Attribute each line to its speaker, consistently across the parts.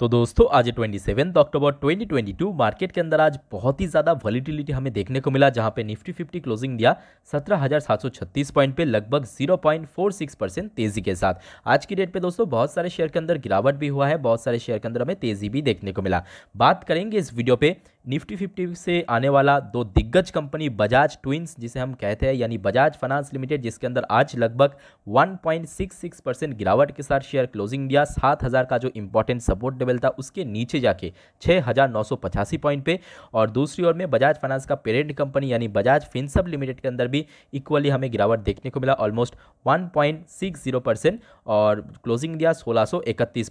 Speaker 1: तो दोस्तों आज ट्वेंटी अक्टूबर 2022 मार्केट के अंदर आज बहुत ही ज़्यादा वॉलीटिलिटी हमें देखने को मिला जहां पे निफ्टी 50 क्लोजिंग दिया 17,736 पॉइंट पे लगभग 0.46 परसेंट तेज़ी के साथ आज की डेट पे दोस्तों बहुत सारे शेयर के अंदर गिरावट भी हुआ है बहुत सारे शेयर के अंदर हमें तेज़ी भी देखने को मिला बात करेंगे इस वीडियो पर निफ्टी फिफ्टी से आने वाला दो दिग्गज कंपनी बजाज ट्विंस जिसे हम कहते हैं यानी बजाज फाइनेंस लिमिटेड जिसके अंदर आज लगभग 1.66 परसेंट गिरावट के साथ शेयर क्लोजिंग दिया 7000 का जो इंपॉर्टेंट सपोर्ट लेवल था उसके नीचे जाके पचासी पॉइंट पे और दूसरी ओर में बजाज फाइनेंस का पेरेंट कंपनी यानी बजाज फिनसब लिमिटेड के अंदर भी इक्वली हमें गिरावट देखने को मिला ऑलमोस्ट वन और क्लोजिंग दिया सोलह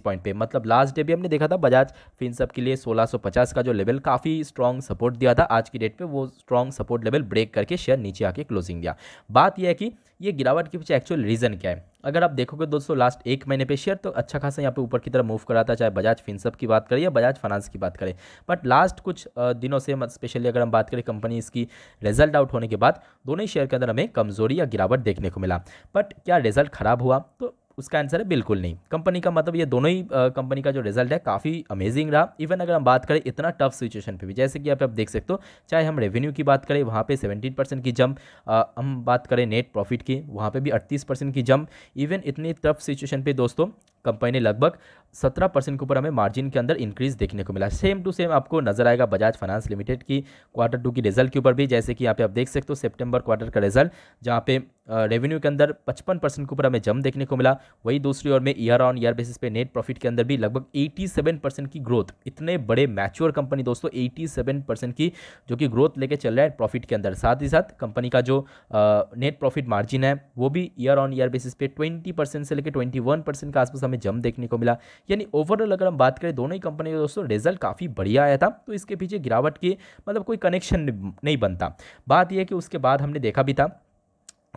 Speaker 1: पॉइंट पे मतलब लास्ट डे भी हमने देखा था बजाज फिनसब के लिए सोलह का जो लेवल काफ़ी काफ़ी स्ट्रॉन्ग सपोर्ट दिया था आज की डेट पे वो स्ट्रॉन्ग सपोर्ट लेवल ब्रेक करके शेयर नीचे आके क्लोजिंग दिया बात यह है कि ये गिरावट के पीछे एक्चुअल रीज़न क्या है अगर आप देखोगे दोस्तों लास्ट एक महीने पे शेयर तो अच्छा खासा यहाँ पे ऊपर की तरफ मूव कर रहा था चाहे बजाज फिनसअप की बात करें या बजाज फाइनेंस की बात करें बट लास्ट कुछ दिनों से स्पेशली अगर हम बात करें कंपनी इसकी रिजल्ट आउट होने के बाद दोनों ही शेयर के अंदर हमें कमज़ोरी या गिरावट देखने को मिला बट क्या रिजल्ट खराब हुआ तो उसका आंसर है बिल्कुल नहीं कंपनी का मतलब ये दोनों ही कंपनी का जो रिजल्ट है काफ़ी अमेजिंग रहा इवन अगर हम बात करें इतना टफ सिचुएशन पे भी जैसे कि आप अब देख सकते हो चाहे हम रेवेन्यू की बात करें वहाँ पे 17 परसेंट की जंप हम बात करें नेट प्रॉफिट की वहाँ पे भी 38 परसेंट की जंप इवन इतनी टफ सिचुएशन पर दोस्तों कंपनी ने लगभग सत्रह परसेंट के ऊपर हमें मार्जिन के अंदर इंक्रीज देखने को मिला सेम टू सेम आपको नजर आएगा बजाज फाइनेंस लिमिटेड की क्वार्टर टू की रिजल्ट के ऊपर भी जैसे कि यहाँ पे आप देख सकते हो सितंबर क्वार्टर का रिजल्ट जहाँ पे रेवेन्यू के अंदर पचपन परसेंट के ऊपर हमें जम देखने को मिला वही दूसरी ओर में ईयर ऑन ईयर बेसिस पे नेट प्रॉफिट के अंदर भी लगभग सेवन परसेंट की ग्रोथ इतने बड़े मैच्योर कंपनी दोस्तों सेवन परसेंट की जो कि ग्रोथ लेके चल रहा है प्रॉफिट के अंदर साथ ही साथ कंपनी का जो नेट प्रॉफिट मार्जिन है वो भी ईयर ऑन ईयर बेसिस पे ट्वेंटी से लेकर ट्वेंटी के आसपास हमें जम देखने को मिला यानी ओवरऑल अगर हम बात करें दोनों ही कंपनी का दोस्तों रिजल्ट काफ़ी बढ़िया आया था तो इसके पीछे गिरावट की मतलब कोई कनेक्शन नहीं बनता बात यह कि उसके बाद हमने देखा भी था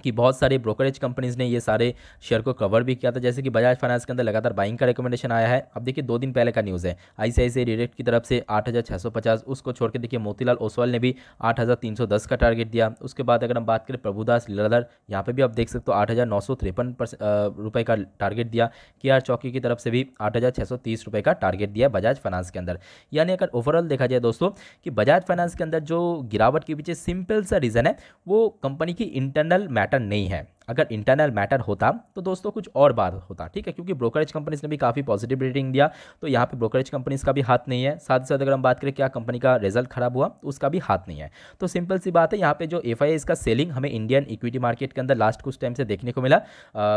Speaker 1: कि बहुत सारे ब्रोकरेज कंपनीज़ ने ये सारे शेयर को कवर भी किया था जैसे कि बजाज फाइनेंस के अंदर लगातार बाइंग का रिकमेंडेशन आया है अब देखिए दो दिन पहले का न्यूज़ है आईसीआईसीआई डायरेक्ट की तरफ से 8650 उसको छोड़ के देखिए मोतीलाल ओसवाल ने भी 8310 का टारगेट दिया उसके बाद अगर हम बात करें प्रभुदास लीलाधर यहाँ पर भी आप देख सकते हो आठ हज़ार का टारगेट दिया के चौकी की तरफ से भी आठ का टारगेट दिया बजाज फाइनेंस के अंदर यानी अगर ओवरऑल देखा जाए दोस्तों कि बजाज फाइनेंस के अंदर जो गिरावट के पीछे सिंपल सा रीज़न है वो कंपनी की इंटरनल मैटर पैटर्न नहीं है अगर इंटरनल मैटर होता तो दोस्तों कुछ और बात होता ठीक है क्योंकि ब्रोकरेज कंपनीज ने भी काफ़ी पॉजिटिव रेटिंग दिया तो यहाँ पे ब्रोकरेज कंपनीज का भी हाथ नहीं है साथ ही साथ अगर हम बात करें क्या कंपनी का रिजल्ट खराब हुआ उसका भी हाथ नहीं है तो सिंपल सी बात है यहाँ पे जो एफ आई इसका सेलिंग हमें इंडियन इक्विटी मार्केट के अंदर लास्ट कुछ टाइम से देखने को मिला आ,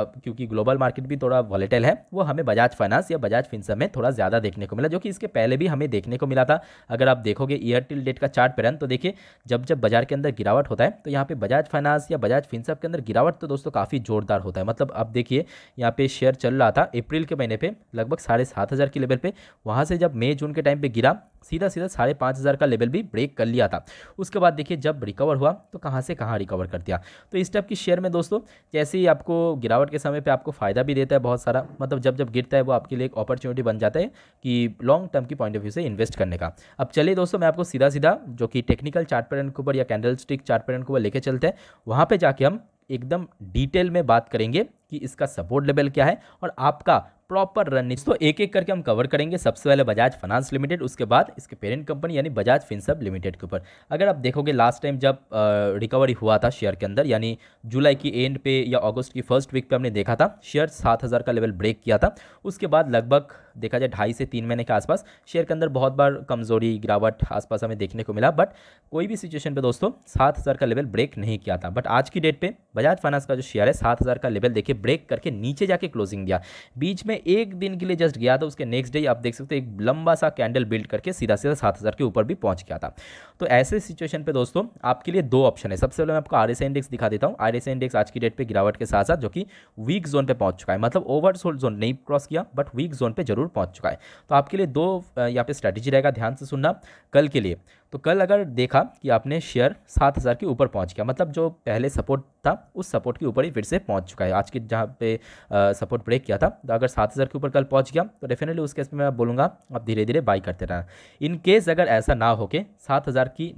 Speaker 1: क्योंकि ग्लोबल मार्केट भी थोड़ा वॉलेटल है वो हमें बजाज फाइनेंस या बजाज फिनसम में थोड़ा ज़्यादा देखने को मिला जो कि इसके पहले भी हमें देखने को मिला था अगर आप देखोगे ईयर टिल डेट का चार्ट पेरन तो देखिए जब जब बाजार के अंदर गिरावट होता है तो यहाँ पर बजाज फाइनेंस या बजाज फिनसम के अंदर गिरावट तो दोस्तों तो काफ़ी जोरदार होता है मतलब आप देखिए यहाँ पे शेयर चल रहा था अप्रैल के महीने पे लगभग साढ़े सात हज़ार के लेवल पे वहाँ से जब मई जून के टाइम पे गिरा सीधा सीधा साढ़े पाँच हज़ार का लेवल भी ब्रेक कर लिया था उसके बाद देखिए जब रिकवर हुआ तो कहाँ से कहाँ रिकवर कर दिया तो इस टाइप की शेयर में दोस्तों जैसे ही आपको गिरावट के समय पर आपको फ़ायदा भी देता है बहुत सारा मतलब जब जब गिरता है वो आपके लिए एक अपॉर्चुनिटी बन जाता है कि लॉन्ग टर्म की पॉइंट ऑफ व्यू से इन्वेस्ट करने का अब चलिए दोस्तों मैं आपको सीधा सीधा जो कि टेक्निकल चार्ट पैटर्न के ऊपर या कैंडल स्टिक चार्ट पैटर्न के ऊपर लेके चलते हैं वहाँ पर जाके हम एकदम डिटेल में बात करेंगे कि इसका सपोर्ट लेवल क्या है और आपका प्रॉपर रणनीति तो एक एक करके हम कवर करेंगे सबसे पहले बजाज फाइनेंस लिमिटेड उसके बाद इसके पेरेंट कंपनी यानी बजाज फिनसब लिमिटेड के ऊपर अगर आप देखोगे लास्ट टाइम जब रिकवरी हुआ था शेयर के अंदर यानी जुलाई की एंड पे या अगस्त की फर्स्ट वीक पे हमने देखा था शेयर सात हज़ार का लेवल ब्रेक किया था उसके बाद लगभग देखा जाए ढाई से तीन महीने के आसपास शेयर के अंदर बहुत बार कमजोरी गिरावट आसपास हमें देखने को मिला बट कोई भी सिचुएशन पे दोस्तों सात हज़ार का लेवल ब्रेक नहीं किया था बट आज की डेट पे बजाज फाइनेंस का जो शेयर है सात हज़ार का लेवल देखिए ब्रेक करके नीचे जाके क्लोजिंग दिया बीच में एक दिन के लिए जस्ट गया था उसके नेक्स्ट डे आप देख सकते हो एक लंबा सा कैंडल बिल्ड करके सीधा सीधा सात हज़ार के ऊपर भी पहुंच गया था तो ऐसे सिचुएशन पे दोस्तों आपके लिए दो ऑप्शन है सबसे पहले मैं आपको आर इंडेक्स दिखा देता हूँ आर इंडेक्स आज की डेट पर गिरावट के साथ साथ जो कि वीक जोन पर पहुंच चुका है मतलब ओवर जोन नहीं क्रॉस किया बट वीक जोन पर जरूर पहुंच चुका है तो आपके लिए दो यहाँ पे स्ट्रैटेजी रहेगा ध्यान से सुनना कल के लिए तो कल अगर देखा कि आपने शेयर सात हज़ार के ऊपर पहुंच गया मतलब जो पहले सपोर्ट था उस सपोर्ट के ऊपर ही फिर से पहुंच चुका है आज के जहाँ पे सपोर्ट ब्रेक किया था तो अगर सात हज़ार के ऊपर कल पहुंच गया तो डेफिनेटली उस केस में मैं बोलूँगा आप धीरे धीरे बाई करते रहना इन केस अगर ऐसा ना हो के सात हज़ार की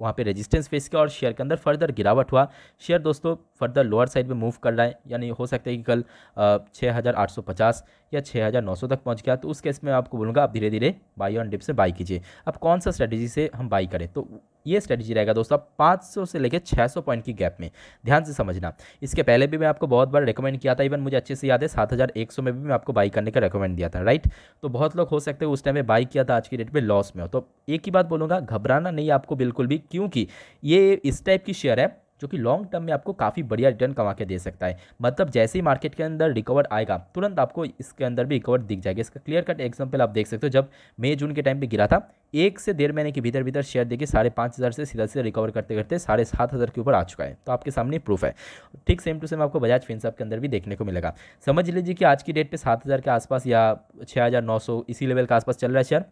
Speaker 1: वहाँ पे रेजिस्टेंस फेस किया और शेयर के अंदर फर्दर गिरावट हुआ शेयर दोस्तों फर्दर लोअर साइड में मूव कर रहा है यानी हो सकता है कि कल छः हज़ार आठ सौ पचास या सौ तक पहुंच गया तो उस केस में आपको बोलूँगा आप धीरे धीरे बाई ऑन डिप से बाई कीजिए अब कौन सा स्ट्रेटजी से हम बाई करें तो ये स्ट्रेटजी रहेगा दोस्तों पाँच सौ से लेकर छः सौ पॉइंट की गैप में ध्यान से समझना इसके पहले भी मैं आपको बहुत बार रिकमेंड किया था इवन मुझे अच्छे से याद है सात हज़ार एक सौ में भी मैं आपको बाई करने का रिकमेंड दिया था राइट तो बहुत लोग हो सकते हैं उस टाइम में बाई किया था आज की डेट में लॉस में हो तो एक ही बात बोलूँगा घबराना नहीं आपको बिल्कुल भी क्योंकि ये इस टाइप की शेयर है जो कि लॉन्ग टर्म में आपको काफ़ी बढ़िया रिटर्न कमा के दे सकता है मतलब जैसे ही मार्केट के अंदर रिकवर आएगा तुरंत आपको इसके अंदर भी रिकवर दिख जाएगा इसका क्लियर कट एग्जाम्पल आप देख सकते हो जब मई जून के टाइम पर गिरा था एक से डेढ़ महीने के भीतर भीतर शेयर देखिए साढ़े पाँच हज़ार से सीधा सीधा रिकवर करते करते साढ़े सात हज़ार के ऊपर आ चुका है तो आपके सामने प्रूफ है ठीक सेम टू सेम आपको बजाज फिनसाब के अंदर भी देखने को मिलेगा समझ लीजिए कि आज की डेट पे सात हज़ार के आसपास या छः हज़ार नौ सौ इसी लेवल के आसपास चल रहा है शेयर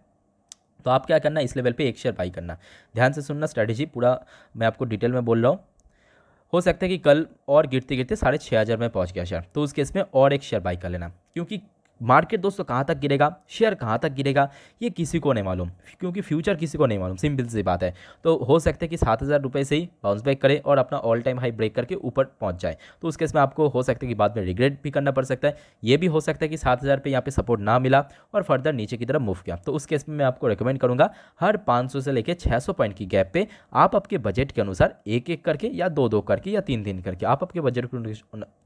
Speaker 1: तो आप क्या करना इस लेवल पर एक शेयर बाई करना ध्यान से सुनना स्ट्रैटेजी पूरा मैं आपको डिटेल में बोल रहा हूँ हो सकता है कि कल और गिरते गिरते साढ़े छः हज़ार में पहुँच गया शेयर तो उस केस में और एक शेयर बाई कर लेना क्योंकि मार्केट दोस्तों कहाँ तक गिरेगा शेयर कहाँ तक गिरेगा ये किसी को नहीं मालूम क्योंकि फ्यूचर किसी को नहीं मालूम सिंपल सी बात है तो हो सकता है कि सात हज़ार रुपये से ही बाउंस बैक करे और अपना ऑल टाइम हाई ब्रेक करके ऊपर पहुँच जाए तो उस केस में आपको हो सकता है कि बाद में रिग्रेट भी करना पड़ सकता है ये भी हो सकता है कि सात हज़ार रुपये यहाँ पे सपोर्ट ना मिला और फर्दर नीचे की तरफ मूव किया तो उस केस में मैं आपको रिकमेंड करूँगा हर पाँच से लेकर छः पॉइंट की गैप पर आप आपके बजट के अनुसार एक एक करके या दो दो करके या तीन तीन करके आप आपके बजट के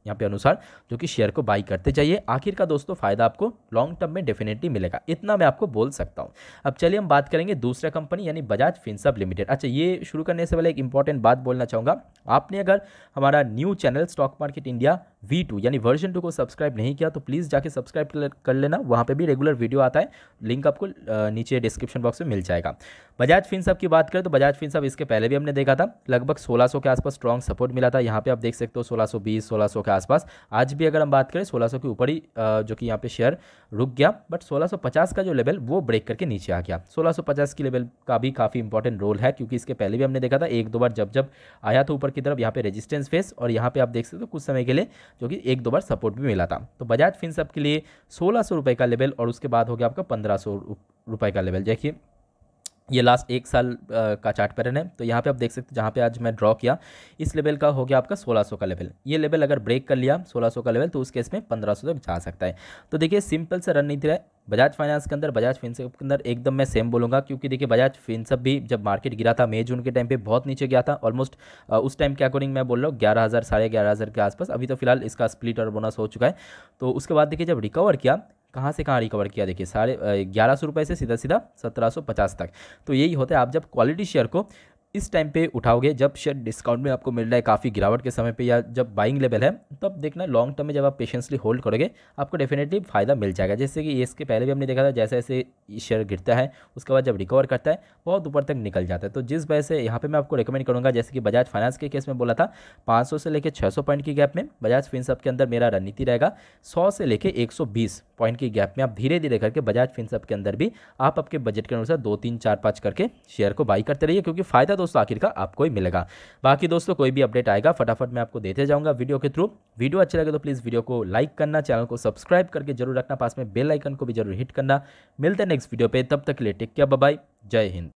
Speaker 1: यहाँ पे अनुसार जो कि शेयर को बाई करते जाइए आखिर का दोस्तों फायदा फ़ायदा आपको लॉन्ग टर्म में डेफिनेटली मिलेगा इतना मैं आपको बोल सकता हूँ अब चलिए हम बात करेंगे दूसरा कंपनी यानी बजाज फिनसब लिमिटेड अच्छा ये शुरू करने से पहले एक इंपॉर्टेंट बात बोलना चाहूँगा आपने अगर हमारा new channel stock market India V2 यानी वर्जन टू को सब्सक्राइब नहीं किया तो प्लीज़ जाके सब्सक्राइब कर लेना वहाँ पे भी रेगुलर वीडियो आता है लिंक आपको नीचे डिस्क्रिप्शन बॉक्स में मिल जाएगा बजाज फिन साहब की बात करें तो बजाज फिन साहब इसके पहले भी हमने देखा था लगभग 1600 के आसपास स्ट्रॉन्ग सपोर्ट मिला था यहाँ पे आप देख सकते हो 1620 1600 के आसपास आज भी अगर हम बात करें सोलह के ऊपर ही जो कि यहाँ पे पे शेयर रुक गया बट 1650 का जो लेवल वो ब्रेक करके नीचे आ गया 1650 की लेवल का भी काफ़ी इंपॉर्टेंट रोल है क्योंकि इसके पहले भी हमने देखा था एक दो बार जब जब आया था ऊपर की तरफ यहाँ पे रेजिस्टेंस फेस और यहाँ पे आप देख सकते हो कुछ समय के लिए जो कि एक दो बार सपोर्ट भी मिला था तो बजाज फिन सब के लिए सोलह का लेवल और उसके बाद हो गया आपका पंद्रह सौ का लेवल देखिए ये लास्ट एक साल का चार्ट पैटर्न है तो यहाँ पे आप देख सकते हैं जहाँ पे आज मैं ड्रॉ किया इस लेवल का हो गया आपका 1600 का लेवल ये लेवल अगर ब्रेक कर लिया 1600 का लेवल तो उस केस में 1500 तक जा सकता है तो देखिए सिंपल सा रणनीति है बजाज फाइनेंस के अंदर बजाज फिनसेप के अंदर एकदम मैं सेम बोलूँगा क्योंकि देखिए बजाज फिनसअप भी जब मार्केट गिरा था मई जून के टाइम पे बहुत नीचे गया था ऑलमोस्ट उस टाइम के अकॉर्डिंग मैं बोल रहा हूँ ग्यारह हज़ार साढ़े ग्यारह हज़ार के आसपास अभी तो फिलहाल इसका स्प्लिट और बोनस हो चुका है तो उसके बाद देखिए जब रिकवर किया कहाँ से कहाँ रिकवर किया देखिए साढ़े ग्यारह सौ रुपये से सीधा सीधा सत्रह सौ पचास तक तो यही होता है आप जब क्वालिटी शेयर को इस टाइम पे उठाओगे जब शेयर डिस्काउंट में आपको मिल रहा है काफ़ी गिरावट के समय पे या जब बाइंग लेवल है तो आप देखना लॉन्ग टर्म में जब आप पेशेंसली होल्ड करोगे आपको डेफिनेटली फ़ायदा मिल जाएगा जैसे कि इसके पहले भी हमने देखा था जैसे जैसे शेयर गिरता है उसके बाद जब रिकवर करता है बहुत ऊपर तक निकल जाता है तो जिस वजह से यहाँ पर मैं आपको रिकमेंड करूँगा जैसे कि बजाज फाइनेंस के केस में बोला था पाँच से लेकर छः पॉइंट की गैप में बजाज फिनसअप के अंदर मेरा रणनीति रहेगा सौ से लेकर एक पॉइंट की गैप में आप धीरे धीरे करके बजाज फिनसअप के अंदर भी आप आपके बजट के अनुसार दो तीन चार पाँच करके शेयर को बाई करते रहिए क्योंकि फ़ायदा दोस्तों आखिरकार आपको ही मिलेगा बाकी दोस्तों कोई भी अपडेट आएगा फटाफट मैं आपको देते जाऊंगा वीडियो के थ्रू वीडियो अच्छा लगे तो प्लीज़ वीडियो को लाइक करना चैनल को सब्सक्राइब करके जरूर रखना पास में बेल आइकन को भी जरूर हिट करना मिलते हैं नेक्स्ट वीडियो पर तब तक के लिए टेक केयर बाय जय हिंद